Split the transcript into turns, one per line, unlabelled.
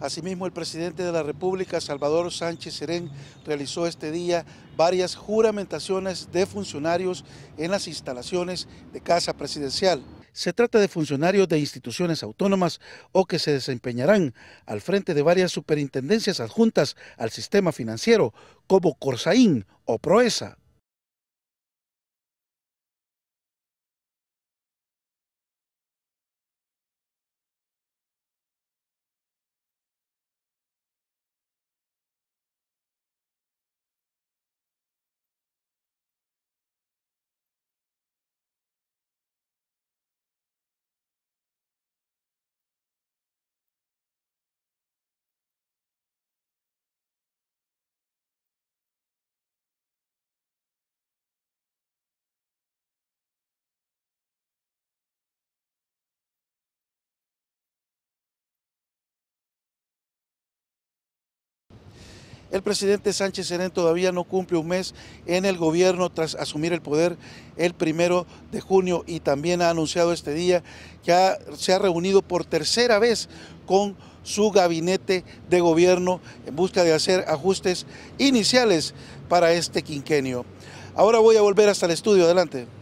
Asimismo, el presidente de la República, Salvador Sánchez Serén, realizó este día varias juramentaciones de funcionarios en las instalaciones de Casa Presidencial. Se trata de funcionarios de instituciones autónomas o que se desempeñarán al frente de varias superintendencias adjuntas al sistema financiero, como Corsaín o Proesa. El presidente Sánchez Serén todavía no cumple un mes en el gobierno tras asumir el poder el primero de junio y también ha anunciado este día que se ha reunido por tercera vez con su gabinete de gobierno en busca de hacer ajustes iniciales para este quinquenio. Ahora voy a volver hasta el estudio, adelante.